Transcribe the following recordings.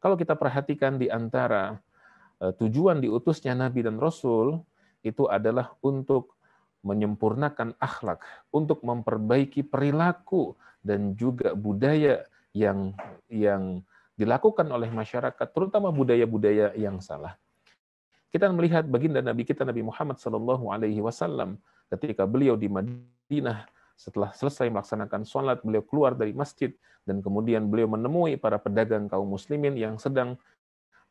Kalau kita perhatikan di antara e, tujuan diutusnya Nabi dan Rasul, itu adalah untuk menyempurnakan akhlak, untuk memperbaiki perilaku dan juga budaya yang yang dilakukan oleh masyarakat, terutama budaya-budaya yang salah. Kita melihat baginda Nabi kita Nabi Muhammad SAW ketika beliau di Madinah setelah selesai melaksanakan sholat, beliau keluar dari masjid, dan kemudian beliau menemui para pedagang kaum muslimin yang sedang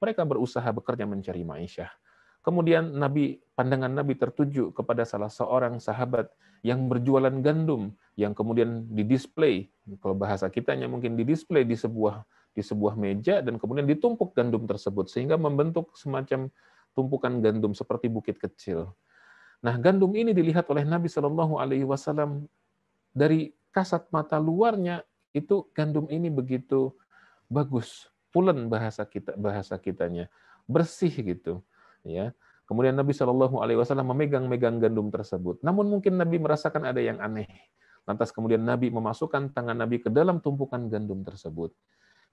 mereka berusaha bekerja mencari maisha. Kemudian Nabi pandangan Nabi tertuju kepada salah seorang sahabat yang berjualan gandum yang kemudian didisplay kalau bahasa kitanya mungkin didisplay di sebuah di sebuah meja dan kemudian ditumpuk gandum tersebut sehingga membentuk semacam tumpukan gandum seperti bukit kecil. Nah, gandum ini dilihat oleh Nabi Shallallahu alaihi wasallam dari kasat mata luarnya itu gandum ini begitu bagus, pulen bahasa kita bahasa kitanya, bersih gitu, ya. Kemudian Nabi Shallallahu Alaihi Wasallam memegang-megang gandum tersebut. Namun mungkin Nabi merasakan ada yang aneh. Lantas kemudian Nabi memasukkan tangan Nabi ke dalam tumpukan gandum tersebut.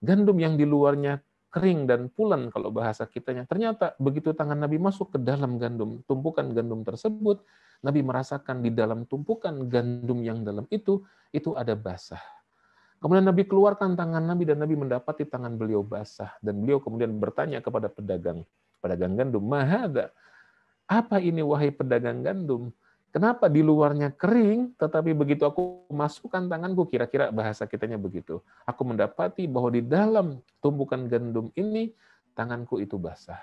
Gandum yang di luarnya kering dan pulen kalau bahasa kitanya. Ternyata begitu tangan Nabi masuk ke dalam gandum, tumpukan gandum tersebut, Nabi merasakan di dalam tumpukan gandum yang dalam itu, itu ada basah. Kemudian Nabi keluarkan tangan Nabi dan Nabi mendapati tangan beliau basah. Dan beliau kemudian bertanya kepada pedagang, pedagang gandum, Mahada, apa ini wahai pedagang gandum? Kenapa di luarnya kering, tetapi begitu aku masukkan tanganku, kira-kira bahasa kitanya begitu. Aku mendapati bahwa di dalam tumpukan gandum ini, tanganku itu basah.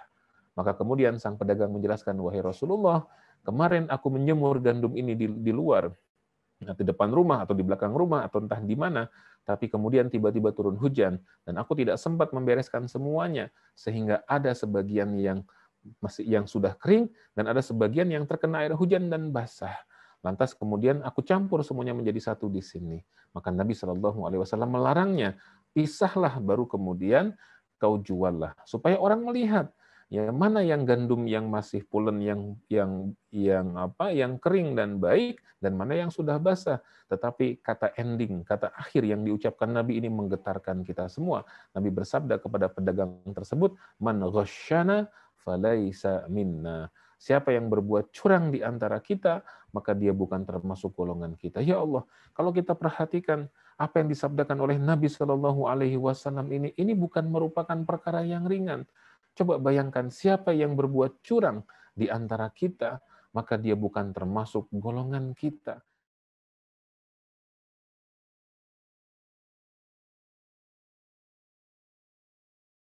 Maka kemudian sang pedagang menjelaskan, wahai Rasulullah, kemarin aku menyemur gandum ini di, di luar, nah, di depan rumah atau di belakang rumah atau entah di mana, tapi kemudian tiba-tiba turun hujan dan aku tidak sempat membereskan semuanya sehingga ada sebagian yang masih yang sudah kering dan ada sebagian yang terkena air hujan dan basah. Lantas kemudian aku campur semuanya menjadi satu di sini. Maka Nabi Shallallahu Alaihi Wasallam melarangnya. Pisahlah baru kemudian kau juallah supaya orang melihat ya mana yang gandum yang masih pulen yang yang yang apa yang kering dan baik dan mana yang sudah basah tetapi kata ending kata akhir yang diucapkan nabi ini menggetarkan kita semua nabi bersabda kepada pedagang tersebut man ghasyana falaisa minna. Siapa yang berbuat curang di antara kita, maka dia bukan termasuk golongan kita. Ya Allah, kalau kita perhatikan apa yang disabdakan oleh Nabi Shallallahu Alaihi Wasallam ini, ini bukan merupakan perkara yang ringan. Coba bayangkan siapa yang berbuat curang di antara kita, maka dia bukan termasuk golongan kita.